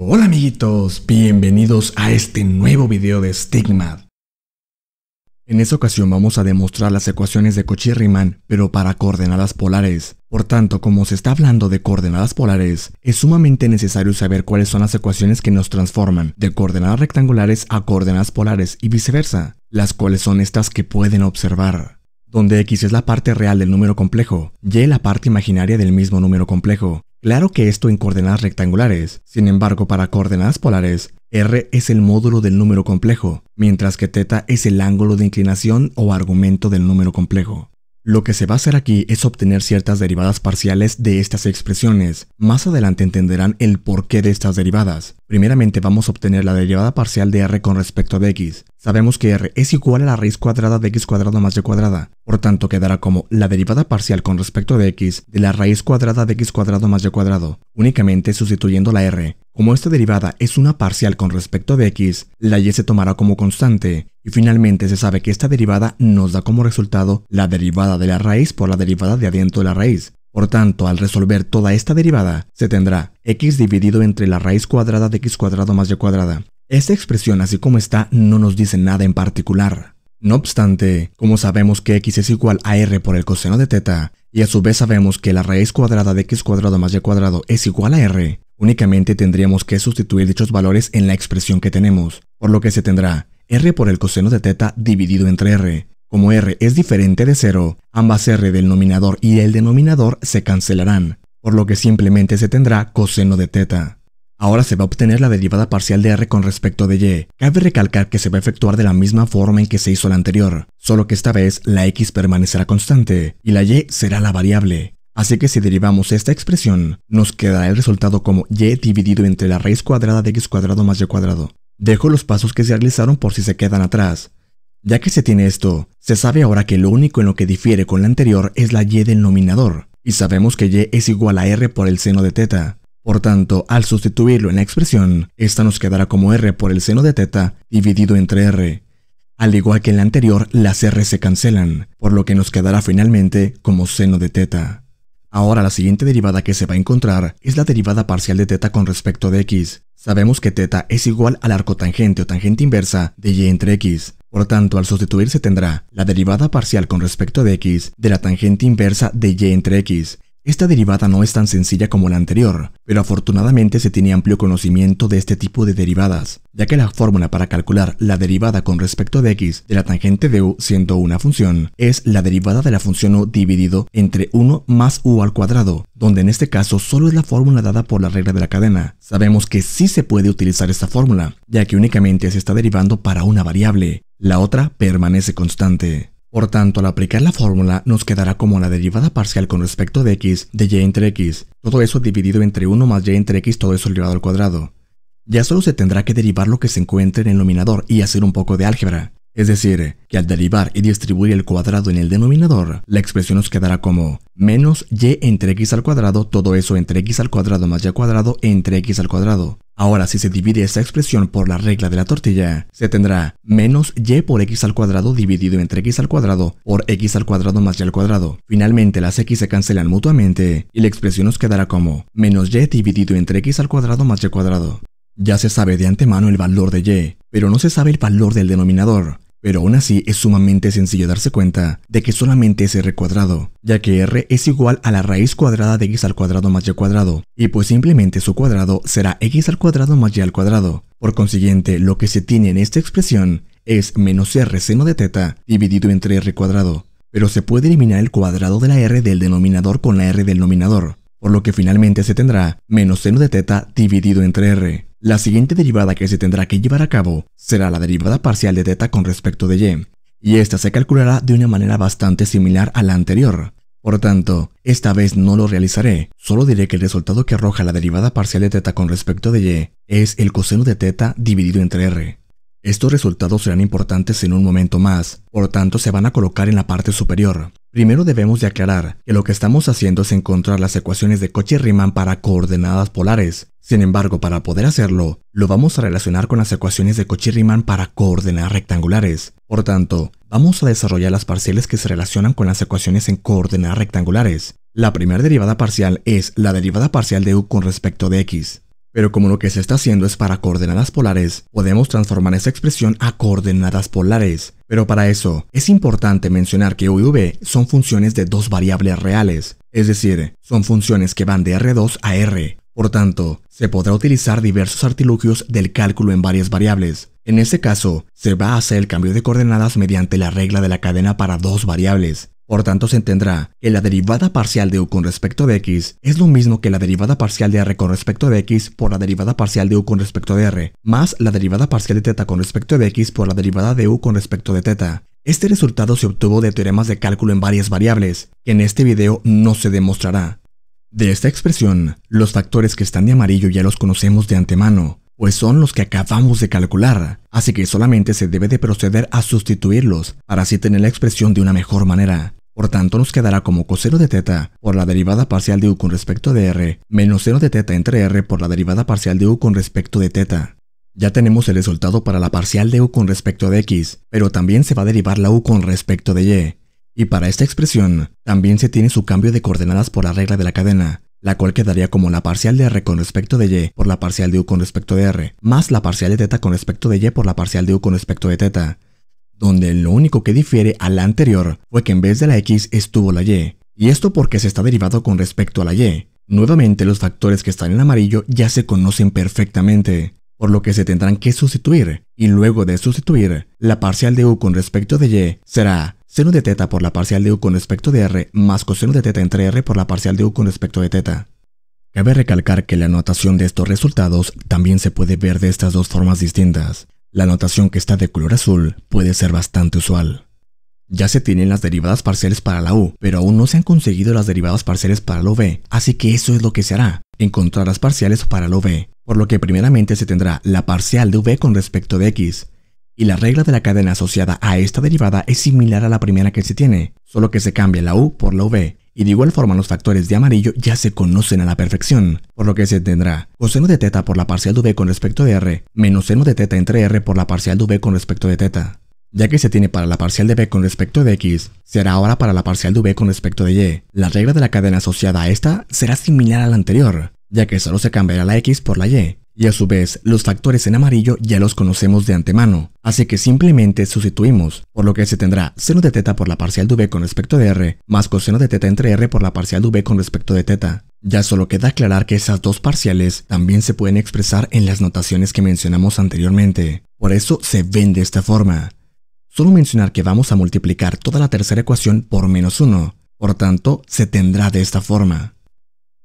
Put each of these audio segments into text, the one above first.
Hola amiguitos, bienvenidos a este nuevo video de Stigma. En esta ocasión vamos a demostrar las ecuaciones de Cauchy-Riemann, pero para coordenadas polares. Por tanto, como se está hablando de coordenadas polares, es sumamente necesario saber cuáles son las ecuaciones que nos transforman de coordenadas rectangulares a coordenadas polares y viceversa, las cuales son estas que pueden observar donde x es la parte real del número complejo, y la parte imaginaria del mismo número complejo, Claro que esto en coordenadas rectangulares, sin embargo para coordenadas polares, r es el módulo del número complejo, mientras que θ es el ángulo de inclinación o argumento del número complejo. Lo que se va a hacer aquí es obtener ciertas derivadas parciales de estas expresiones. Más adelante entenderán el porqué de estas derivadas. Primeramente vamos a obtener la derivada parcial de r con respecto de x. Sabemos que r es igual a la raíz cuadrada de x cuadrado más y cuadrada, por tanto quedará como la derivada parcial con respecto de x de la raíz cuadrada de x cuadrado más y cuadrado, únicamente sustituyendo la r. Como esta derivada es una parcial con respecto de x, la y se tomará como constante, y finalmente se sabe que esta derivada nos da como resultado la derivada de la raíz por la derivada de adentro de la raíz, por tanto, al resolver toda esta derivada, se tendrá x dividido entre la raíz cuadrada de x cuadrado más y cuadrada. Esta expresión así como está no nos dice nada en particular. No obstante, como sabemos que x es igual a r por el coseno de teta, y a su vez sabemos que la raíz cuadrada de x cuadrado más y cuadrado es igual a r, únicamente tendríamos que sustituir dichos valores en la expresión que tenemos, por lo que se tendrá r por el coseno de teta dividido entre r, como r es diferente de 0, ambas r del nominador y el denominador se cancelarán, por lo que simplemente se tendrá coseno de teta. Ahora se va a obtener la derivada parcial de r con respecto de y. Cabe recalcar que se va a efectuar de la misma forma en que se hizo la anterior, solo que esta vez la x permanecerá constante y la y será la variable. Así que si derivamos esta expresión, nos quedará el resultado como y dividido entre la raíz cuadrada de x cuadrado más y cuadrado. Dejo los pasos que se realizaron por si se quedan atrás. Ya que se tiene esto, se sabe ahora que lo único en lo que difiere con la anterior es la y del nominador, y sabemos que y es igual a r por el seno de teta. Por tanto, al sustituirlo en la expresión, esta nos quedará como r por el seno de teta dividido entre r. Al igual que en la anterior, las r se cancelan, por lo que nos quedará finalmente como seno de teta. Ahora la siguiente derivada que se va a encontrar es la derivada parcial de teta con respecto de x. Sabemos que teta es igual al arco tangente o tangente inversa de y entre x. Por tanto, al sustituirse tendrá la derivada parcial con respecto de x de la tangente inversa de y entre x, esta derivada no es tan sencilla como la anterior, pero afortunadamente se tiene amplio conocimiento de este tipo de derivadas, ya que la fórmula para calcular la derivada con respecto de x de la tangente de u siendo una función es la derivada de la función u dividido entre 1 más u al cuadrado, donde en este caso solo es la fórmula dada por la regla de la cadena. Sabemos que sí se puede utilizar esta fórmula, ya que únicamente se está derivando para una variable, la otra permanece constante. Por tanto, al aplicar la fórmula nos quedará como la derivada parcial con respecto de x de y entre x, todo eso dividido entre 1 más y entre x, todo eso elevado al cuadrado. Ya solo se tendrá que derivar lo que se encuentre en el denominador y hacer un poco de álgebra. Es decir, que al derivar y distribuir el cuadrado en el denominador, la expresión nos quedará como menos y entre x al cuadrado, todo eso entre x al cuadrado más y al cuadrado entre x al cuadrado. Ahora, si se divide esta expresión por la regla de la tortilla, se tendrá menos y por x al cuadrado dividido entre x al cuadrado por x al cuadrado más y al cuadrado. Finalmente, las x se cancelan mutuamente y la expresión nos quedará como menos y dividido entre x al cuadrado más y al cuadrado. Ya se sabe de antemano el valor de y, pero no se sabe el valor del denominador, pero aún así es sumamente sencillo darse cuenta de que solamente es r cuadrado, ya que r es igual a la raíz cuadrada de x al cuadrado más y al cuadrado, y pues simplemente su cuadrado será x al cuadrado más y al cuadrado. Por consiguiente, lo que se tiene en esta expresión es menos r seno de teta dividido entre r cuadrado, pero se puede eliminar el cuadrado de la r del denominador con la r del nominador, por lo que finalmente se tendrá menos seno de teta dividido entre r. La siguiente derivada que se tendrá que llevar a cabo será la derivada parcial de θ con respecto de y, y esta se calculará de una manera bastante similar a la anterior. Por tanto, esta vez no lo realizaré, solo diré que el resultado que arroja la derivada parcial de θ con respecto de y es el coseno de θ dividido entre r. Estos resultados serán importantes en un momento más, por tanto se van a colocar en la parte superior. Primero debemos de aclarar que lo que estamos haciendo es encontrar las ecuaciones de Cauchy-Riemann para coordenadas polares. Sin embargo, para poder hacerlo, lo vamos a relacionar con las ecuaciones de Cauchy-Riemann para coordenadas rectangulares. Por tanto, vamos a desarrollar las parciales que se relacionan con las ecuaciones en coordenadas rectangulares. La primera derivada parcial es la derivada parcial de u con respecto de x. Pero como lo que se está haciendo es para coordenadas polares, podemos transformar esa expresión a coordenadas polares. Pero para eso, es importante mencionar que u y v son funciones de dos variables reales, es decir, son funciones que van de R2 a R. Por tanto, se podrá utilizar diversos artilugios del cálculo en varias variables. En este caso, se va a hacer el cambio de coordenadas mediante la regla de la cadena para dos variables, por tanto, se entenderá que la derivada parcial de u con respecto de x es lo mismo que la derivada parcial de r con respecto de x por la derivada parcial de u con respecto de r, más la derivada parcial de teta con respecto de x por la derivada de u con respecto de teta. Este resultado se obtuvo de teoremas de cálculo en varias variables, que en este video no se demostrará. De esta expresión, los factores que están de amarillo ya los conocemos de antemano, pues son los que acabamos de calcular, así que solamente se debe de proceder a sustituirlos para así tener la expresión de una mejor manera. Por tanto, nos quedará como coseno de teta por la derivada parcial de u con respecto de r, menos seno de teta entre r por la derivada parcial de u con respecto de teta. Ya tenemos el resultado para la parcial de u con respecto de x, pero también se va a derivar la u con respecto de y. Y para esta expresión, también se tiene su cambio de coordenadas por la regla de la cadena, la cual quedaría como la parcial de r con respecto de y por la parcial de u con respecto de r, más la parcial de teta con respecto de y por la parcial de u con respecto de teta donde lo único que difiere a la anterior fue que en vez de la X estuvo la Y, y esto porque se está derivado con respecto a la Y. Nuevamente los factores que están en amarillo ya se conocen perfectamente, por lo que se tendrán que sustituir, y luego de sustituir, la parcial de u con respecto de y será seno de teta por la parcial de u con respecto de r más coseno de teta entre r por la parcial de u con respecto de teta. Cabe recalcar que la anotación de estos resultados también se puede ver de estas dos formas distintas. La notación que está de color azul puede ser bastante usual. Ya se tienen las derivadas parciales para la U, pero aún no se han conseguido las derivadas parciales para la V, así que eso es lo que se hará, encontrar las parciales para la V, por lo que primeramente se tendrá la parcial de V con respecto de X, y la regla de la cadena asociada a esta derivada es similar a la primera que se tiene, solo que se cambia la U por la V, y de igual forma los factores de amarillo ya se conocen a la perfección, por lo que se tendrá coseno de teta por la parcial de v con respecto de r, menos seno de teta entre r por la parcial de v con respecto de teta. Ya que se tiene para la parcial de b con respecto de x, será ahora para la parcial de v con respecto de y. La regla de la cadena asociada a esta será similar a la anterior, ya que solo se cambiará la x por la y, y a su vez los factores en amarillo ya los conocemos de antemano, así que simplemente sustituimos, por lo que se tendrá seno de teta por la parcial de v con respecto de r, más coseno de teta entre r por la parcial de v con respecto de teta. Ya solo queda aclarar que esas dos parciales también se pueden expresar en las notaciones que mencionamos anteriormente, por eso se ven de esta forma. Solo mencionar que vamos a multiplicar toda la tercera ecuación por menos 1, por tanto se tendrá de esta forma.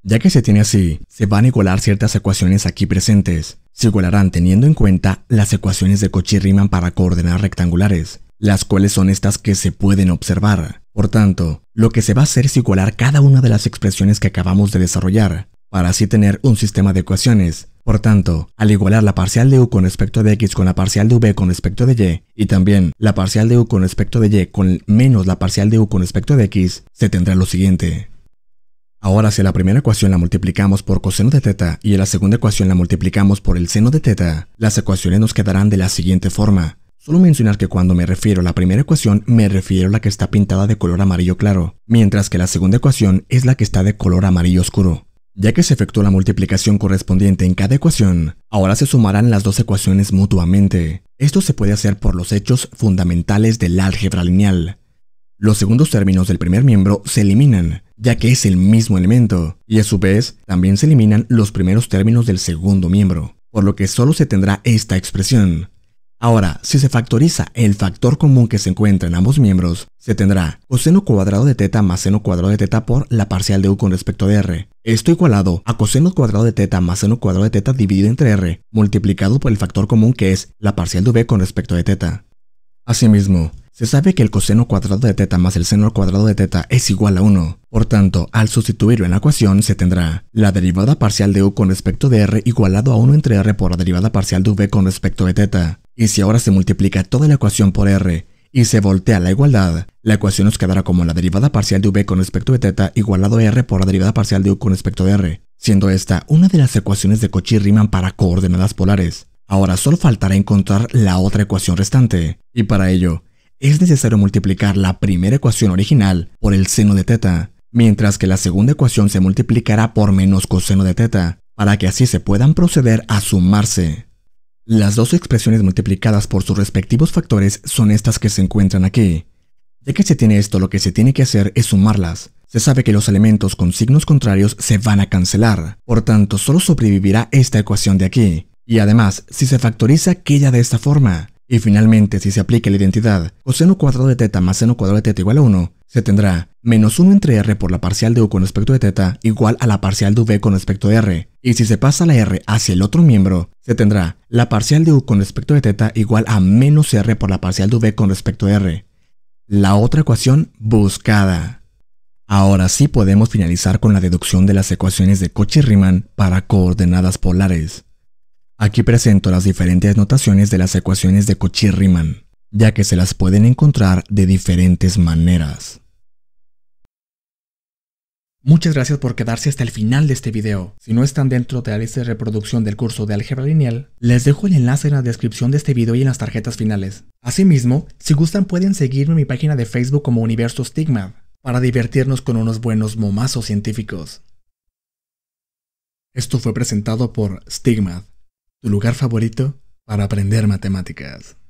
Ya que se tiene así, se van a igualar ciertas ecuaciones aquí presentes. Se igualarán teniendo en cuenta las ecuaciones de Cauchy-Riemann para coordenadas rectangulares, las cuales son estas que se pueden observar. Por tanto, lo que se va a hacer es igualar cada una de las expresiones que acabamos de desarrollar, para así tener un sistema de ecuaciones. Por tanto, al igualar la parcial de u con respecto de x con la parcial de v con respecto de y, y también la parcial de u con respecto de y con menos la parcial de u con respecto de x, se tendrá lo siguiente. Ahora si la primera ecuación la multiplicamos por coseno de teta y en la segunda ecuación la multiplicamos por el seno de teta, las ecuaciones nos quedarán de la siguiente forma. Solo mencionar que cuando me refiero a la primera ecuación me refiero a la que está pintada de color amarillo claro, mientras que la segunda ecuación es la que está de color amarillo oscuro. Ya que se efectuó la multiplicación correspondiente en cada ecuación, ahora se sumarán las dos ecuaciones mutuamente. Esto se puede hacer por los hechos fundamentales del álgebra lineal. Los segundos términos del primer miembro se eliminan, ya que es el mismo elemento, y a su vez también se eliminan los primeros términos del segundo miembro, por lo que solo se tendrá esta expresión. Ahora, si se factoriza el factor común que se encuentra en ambos miembros, se tendrá coseno cuadrado de teta más seno cuadrado de teta por la parcial de u con respecto de r. Esto igualado a coseno cuadrado de teta más seno cuadrado de teta dividido entre r, multiplicado por el factor común que es la parcial de v con respecto de teta. Asimismo, se sabe que el coseno cuadrado de teta más el seno al cuadrado de teta es igual a 1. Por tanto, al sustituirlo en la ecuación se tendrá la derivada parcial de u con respecto de r igualado a 1 entre r por la derivada parcial de v con respecto de teta. Y si ahora se multiplica toda la ecuación por r y se voltea la igualdad, la ecuación nos quedará como la derivada parcial de v con respecto de teta igualado a r por la derivada parcial de u con respecto de r, siendo esta una de las ecuaciones de Cauchy-Riemann para coordenadas polares. Ahora solo faltará encontrar la otra ecuación restante, y para ello, es necesario multiplicar la primera ecuación original por el seno de teta, mientras que la segunda ecuación se multiplicará por menos coseno de teta, para que así se puedan proceder a sumarse. Las dos expresiones multiplicadas por sus respectivos factores son estas que se encuentran aquí. Ya que se tiene esto, lo que se tiene que hacer es sumarlas. Se sabe que los elementos con signos contrarios se van a cancelar, por tanto solo sobrevivirá esta ecuación de aquí, y además, si se factoriza aquella de esta forma, y finalmente si se aplica la identidad coseno cuadrado de teta más seno cuadrado de teta igual a 1, se tendrá menos 1 entre r por la parcial de u con respecto de teta igual a la parcial de v con respecto de r. Y si se pasa la r hacia el otro miembro, se tendrá la parcial de u con respecto de teta igual a menos r por la parcial de v con respecto de r. La otra ecuación buscada. Ahora sí podemos finalizar con la deducción de las ecuaciones de y riemann para coordenadas polares. Aquí presento las diferentes notaciones de las ecuaciones de Cauchy-Riemann, ya que se las pueden encontrar de diferentes maneras. Muchas gracias por quedarse hasta el final de este video. Si no están dentro de la lista de reproducción del curso de álgebra lineal, les dejo el enlace en la descripción de este video y en las tarjetas finales. Asimismo, si gustan pueden seguirme en mi página de Facebook como Universo Stigma, para divertirnos con unos buenos momazos científicos. Esto fue presentado por Stigma tu lugar favorito para aprender matemáticas.